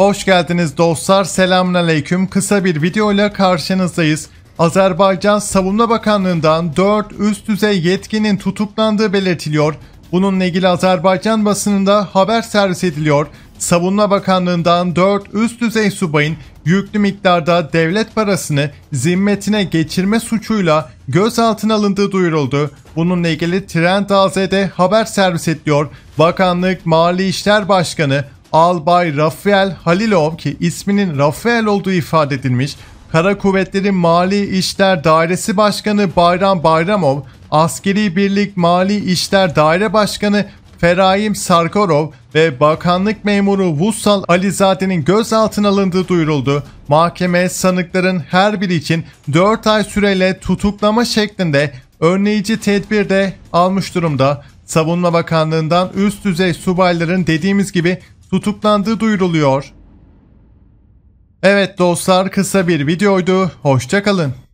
Hoş geldiniz dostlar. Selamünaleyküm. Kısa bir videoyla karşınızdayız. Azerbaycan Savunma Bakanlığı'ndan 4 üst düzey yetkinin tutuklandığı belirtiliyor. Bununla ilgili Azerbaycan basınında haber servis ediliyor. Savunma Bakanlığı'ndan 4 üst düzey subayın yüklü miktarda devlet parasını zimmetine geçirme suçuyla gözaltına alındığı duyuruldu. Bununla ilgili Trend AZ'de haber servis ediliyor. Bakanlık Mali İşler Başkanı Albay Rafael Halilov ki isminin Rafael olduğu ifade edilmiş, Kara Kuvvetleri Mali İşler Dairesi Başkanı Bayram Bayramov, Askeri Birlik Mali İşler Daire Başkanı Feraim Sarkarov ve bakanlık memuru Vussal Alizade'nin gözaltına alındığı duyuruldu. Mahkeme sanıkların her biri için 4 ay süreyle tutuklama şeklinde önleyici tedbir de almış durumda. Savunma Bakanlığı'ndan üst düzey subayların dediğimiz gibi tutuklandığı duyuruluyor. Evet dostlar kısa bir videoydu. Hoşçakalın.